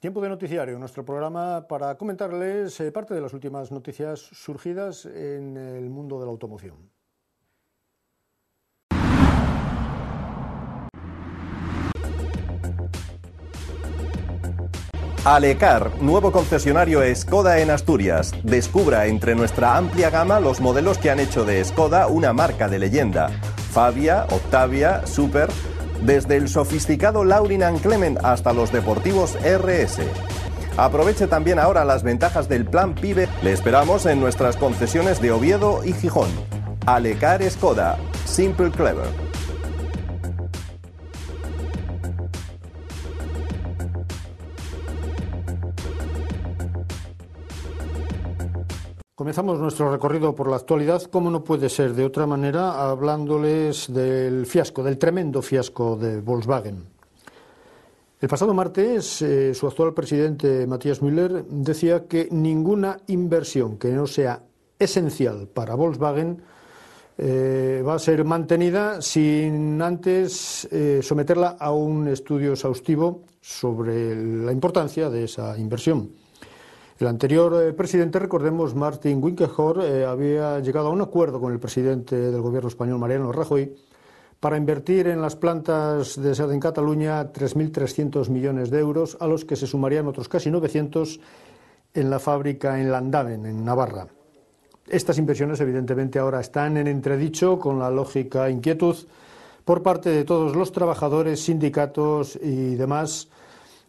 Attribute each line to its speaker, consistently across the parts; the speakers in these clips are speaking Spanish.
Speaker 1: Tiempo de noticiario, nuestro programa para comentarles eh, parte de las últimas noticias surgidas en el mundo de la automoción.
Speaker 2: Alecar, nuevo concesionario Skoda en Asturias. Descubra entre nuestra amplia gama los modelos que han hecho de Skoda una marca de leyenda. Fabia, Octavia, Super desde el sofisticado Laurin Clement hasta los deportivos RS. Aproveche también ahora las ventajas del plan PIBE. Le esperamos en nuestras concesiones de Oviedo y Gijón. Alecar Escoda. Simple Clever.
Speaker 1: Comenzamos nuestro recorrido por la actualidad, como no puede ser de otra manera, hablándoles del fiasco, del tremendo fiasco de Volkswagen. El pasado martes, eh, su actual presidente, Matías Müller, decía que ninguna inversión que no sea esencial para Volkswagen eh, va a ser mantenida sin antes eh, someterla a un estudio exhaustivo sobre la importancia de esa inversión. El anterior eh, presidente, recordemos, Martín Winkehor, eh, había llegado a un acuerdo con el presidente del gobierno español, Mariano Rajoy, para invertir en las plantas de Sade en Cataluña 3.300 millones de euros, a los que se sumarían otros casi 900 en la fábrica en Landamen, en Navarra. Estas inversiones, evidentemente, ahora están en entredicho con la lógica inquietud por parte de todos los trabajadores, sindicatos y demás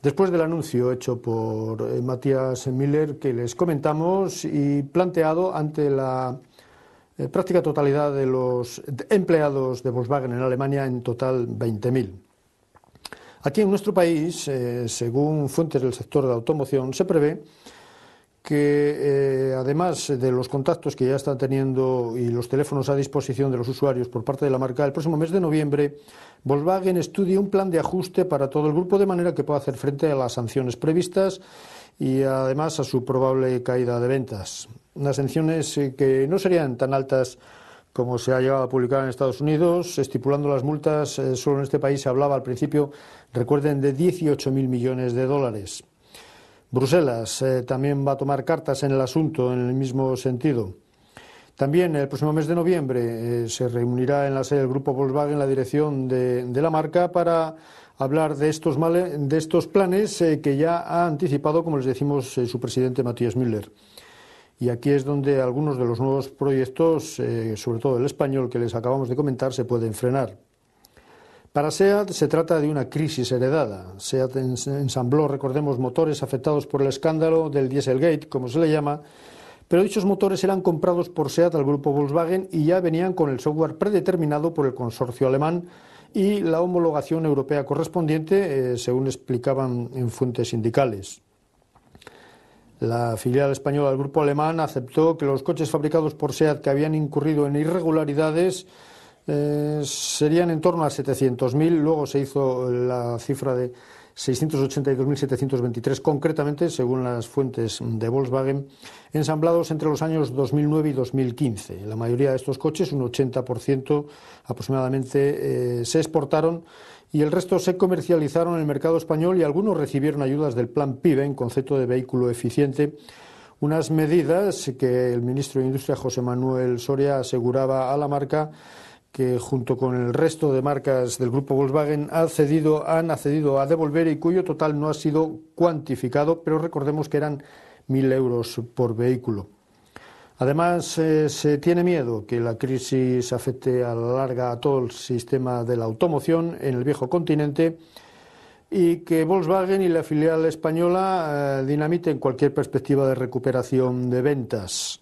Speaker 1: Después del anuncio hecho por Matthias eh, Matías Miller que les comentamos y planteado ante la eh, práctica totalidad de los empleados de Volkswagen en Alemania, en total 20.000. Aquí en nuestro país, eh, según fuentes del sector de automoción, se prevé que eh, además de los contactos que ya están teniendo y los teléfonos a disposición de los usuarios por parte de la marca, el próximo mes de noviembre Volkswagen estudia un plan de ajuste para todo el grupo de manera que pueda hacer frente a las sanciones previstas y además a su probable caída de ventas. Unas sanciones eh, que no serían tan altas como se ha llegado a publicar en Estados Unidos, estipulando las multas, eh, solo en este país se hablaba al principio, recuerden, de 18.000 millones de dólares. Bruselas eh, también va a tomar cartas en el asunto en el mismo sentido. También el próximo mes de noviembre eh, se reunirá en la sede del Grupo Volkswagen la dirección de, la marca para hablar de estos, de estos planes eh, que ya ha anticipado, como les decimos, su presidente Matías Müller. Y aquí es donde algunos de los nuevos proyectos, sobre todo el español que les acabamos de comentar, se pueden frenar. Para SEAT se trata de una crisis heredada. SEAT ensambló, recordemos, motores afectados por el escándalo del Dieselgate, como se le llama, pero dichos motores eran comprados por SEAT al grupo Volkswagen y ya venían con el software predeterminado por el consorcio alemán y la homologación europea correspondiente, eh, según explicaban en fuentes sindicales. La filial española del grupo alemán aceptó que los coches fabricados por SEAT que habían incurrido en irregularidades eh, serían en torno a 700.000. Luego se hizo la cifra de 682.723 concretamente, según las fuentes de Volkswagen, ensamblados entre los años 2009 y 2015. La mayoría de estos coches, un 80% aproximadamente, eh, se exportaron y el resto se comercializaron en el mercado español y algunos recibieron ayudas del Plan PIB, en concepto de vehículo eficiente. Unas medidas que el ministro de Industria José Manuel Soria aseguraba a la marca que junto con el resto de marcas del grupo Volkswagen ha cedido, han accedido a devolver y cuyo total no ha sido cuantificado, pero recordemos que eran 1.000 euros por vehículo. Además, eh, se tiene miedo que la crisis afecte a la larga a todo el sistema de la automoción en el viejo continente y que Volkswagen y la filial española eh, dinamiten cualquier perspectiva de recuperación de ventas.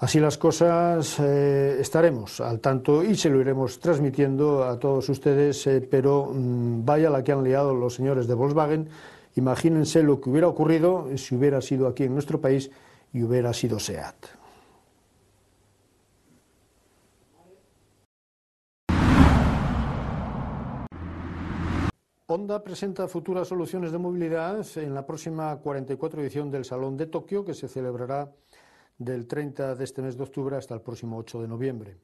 Speaker 1: Así las cosas, eh, estaremos al tanto y se lo iremos transmitiendo a todos ustedes, eh, pero mm, vaya la que han liado los señores de Volkswagen. Imagínense lo que hubiera ocurrido si hubiera sido aquí en nuestro país y hubiera sido SEAT. Honda presenta futuras soluciones de movilidad en la próxima 44 edición del Salón de Tokio que se celebrará del 30 de este mes de octubre hasta el próximo 8 de noviembre.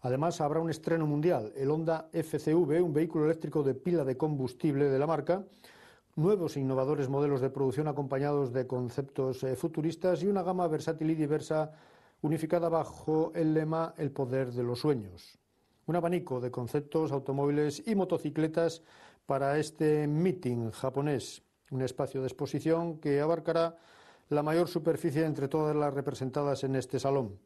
Speaker 1: Además, habrá un estreno mundial, el Honda FCV, un vehículo eléctrico de pila de combustible de la marca, nuevos e innovadores modelos de producción acompañados de conceptos eh, futuristas y una gama versátil y diversa unificada bajo el lema El poder de los sueños. Un abanico de conceptos, automóviles y motocicletas para este meeting japonés, un espacio de exposición que abarcará la mayor superficie entre todas las representadas en este salón.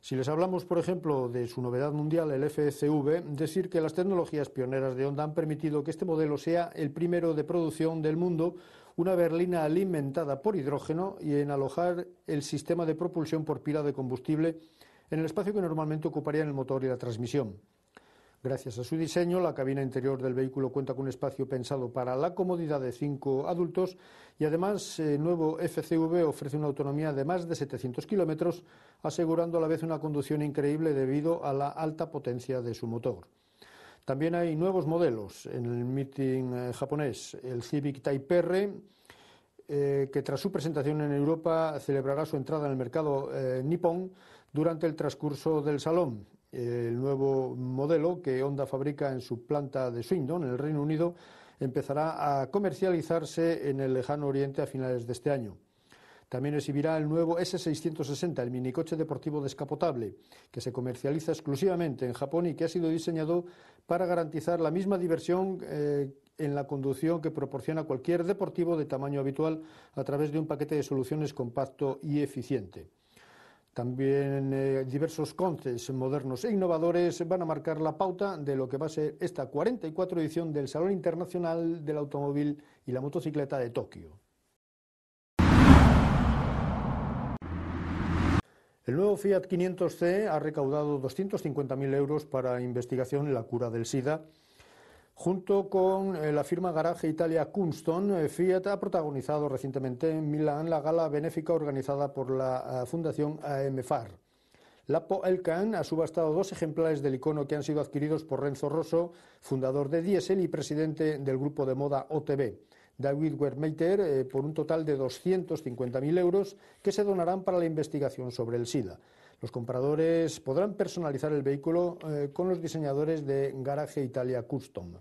Speaker 1: Si les hablamos, por ejemplo, de su novedad mundial, el FSV, decir que las tecnologías pioneras de Honda han permitido que este modelo sea el primero de producción del mundo, una berlina alimentada por hidrógeno y en alojar el sistema de propulsión por pila de combustible en el espacio que normalmente ocuparían el motor y la transmisión. Gracias a su diseño, la cabina interior del vehículo cuenta con un espacio pensado para la comodidad de cinco adultos y además el eh, nuevo FCV ofrece una autonomía de más de 700 kilómetros, asegurando a la vez una conducción increíble debido a la alta potencia de su motor. También hay nuevos modelos en el meeting eh, japonés, el Civic Type R, eh, que tras su presentación en Europa celebrará su entrada en el mercado nippon nipón durante el transcurso del salón. El nuevo modelo que Honda fabrica en su planta de Swindon, en el Reino Unido, empezará a comercializarse en el lejano oriente a finales de este año. También exhibirá el nuevo S660, el minicoche deportivo descapotable, que se comercializa exclusivamente en Japón y que ha sido diseñado para garantizar la misma diversión eh, en la conducción que proporciona cualquier deportivo de tamaño habitual a través de un paquete de soluciones compacto y eficiente. También eh, diversos conces modernos e innovadores van a marcar la pauta de lo que va a ser esta 44 edición del Salón Internacional del Automóvil y la Motocicleta de Tokio. El nuevo Fiat 500C ha recaudado 250.000 euros para investigación en la cura del SIDA Junto con eh, la firma Garaje Italia Custom, eh, Fiat ha protagonizado recientemente en Milán la gala benéfica organizada por la eh, Fundación AMFAR. Lapo Elkan ha subastado dos ejemplares del icono que han sido adquiridos por Renzo Rosso, fundador de Diesel y presidente del grupo de moda OTB. David Wermeiter, por un total de 250.000 euros que se donarán para la investigación sobre el SIDA. Los compradores podrán personalizar el vehículo con los diseñadores de Garaje Italia Custom.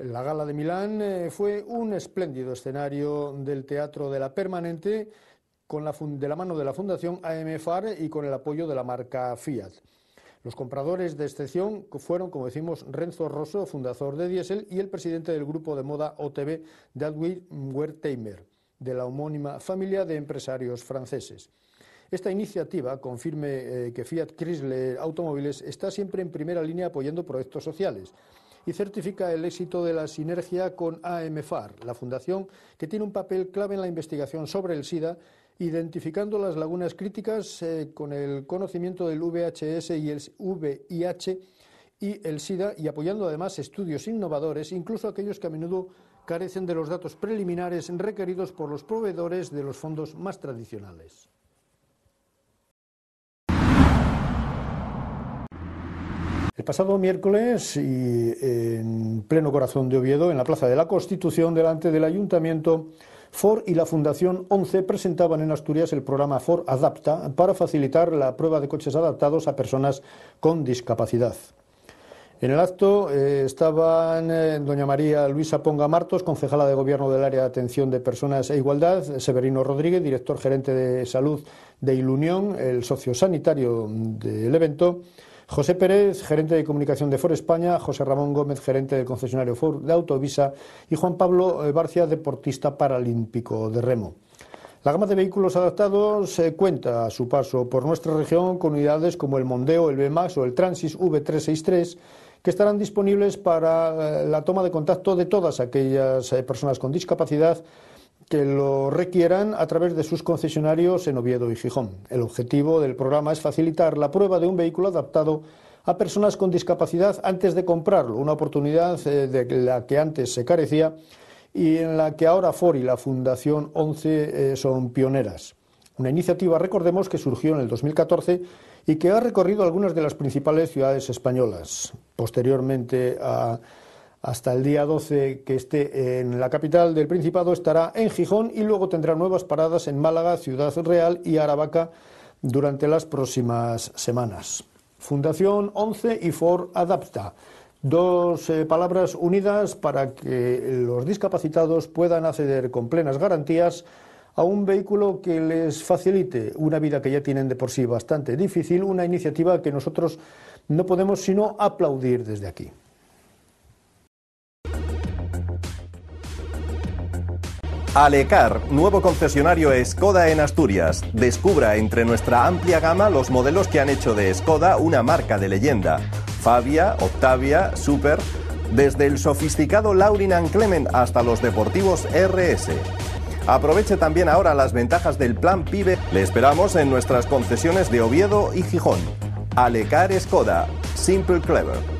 Speaker 1: La gala de Milán eh, fue un espléndido escenario del Teatro de la Permanente de la mano de la Fundación AMFAR y con el apoyo de la marca Fiat. Los compradores de excepción fueron, como decimos, Renzo Rosso, fundador de Diesel, y el presidente del grupo de moda OTB, Dadwig Wertheimer, de la homónima familia de empresarios franceses. Esta iniciativa confirme eh, que Fiat Chrysler Automóviles está siempre en primera línea apoyando proyectos sociales y certifica el éxito de la sinergia con AMFAR, la fundación que tiene un papel clave en la investigación sobre el SIDA, identificando las lagunas críticas eh, con el conocimiento del VHS y el VIH y el SIDA y apoyando además estudios innovadores, incluso aquellos que a menudo carecen de los datos preliminares requeridos por los proveedores de los fondos más tradicionales. El pasado miércoles, en pleno corazón de Oviedo, en la Plaza de la Constitución, delante del Ayuntamiento, Ford y la Fundación 11 presentaban en Asturias el programa Ford Adapta para facilitar la prueba de coches adaptados a personas con discapacidad. En el acto eh, estaban eh, doña María Luisa Ponga Martos, concejala de Gobierno del Área de Atención de Personas e Igualdad, Severino Rodríguez, director gerente de salud de Ilunión, el socio sanitario del evento, José Pérez, gerente de comunicación de Ford España, José Ramón Gómez, gerente del concesionario Ford de Autovisa y Juan Pablo eh, Barcia, deportista paralímpico de remo. La gama de vehículos adaptados eh, cuenta a su paso por nuestra región con unidades como el Mondeo, el B-Max o el Transis V363 que estarán disponibles para eh, la toma de contacto de todas aquellas personas con discapacidad que lo requieran a través de sus concesionarios en Oviedo y Gijón. El objetivo del programa es facilitar la prueba de un vehículo adaptado a personas con discapacidad antes de comprarlo, una oportunidad eh, de la que antes se carecía y en la que ahora FOR y la Fundación 11 eh, son pioneras. Una iniciativa, recordemos, que surgió en el 2014 y que ha recorrido algunas de las principales ciudades españolas. Posteriormente a hasta el día 12 que esté en la capital del Principado, estará en Gijón y luego tendrá nuevas paradas en Málaga, Ciudad Real y Aravaca durante las próximas semanas. Fundación 11 y For Adapta. Dos eh, palabras unidas para que los discapacitados puedan acceder con plenas garantías a un vehículo que les facilite una vida que ya tienen de por sí bastante difícil, una iniciativa que nosotros no podemos sino aplaudir
Speaker 2: desde aquí. Alecar, nuevo concesionario Skoda en Asturias. Descubra entre nuestra amplia gama los modelos que han hecho de Skoda una marca de leyenda. Fabia, Octavia, Super, desde el sofisticado Laurin Clement hasta los deportivos RS. Aproveche también ahora las ventajas del plan PIBE. Le esperamos en nuestras concesiones de Oviedo y Gijón. Alecar Skoda, Simple Clever.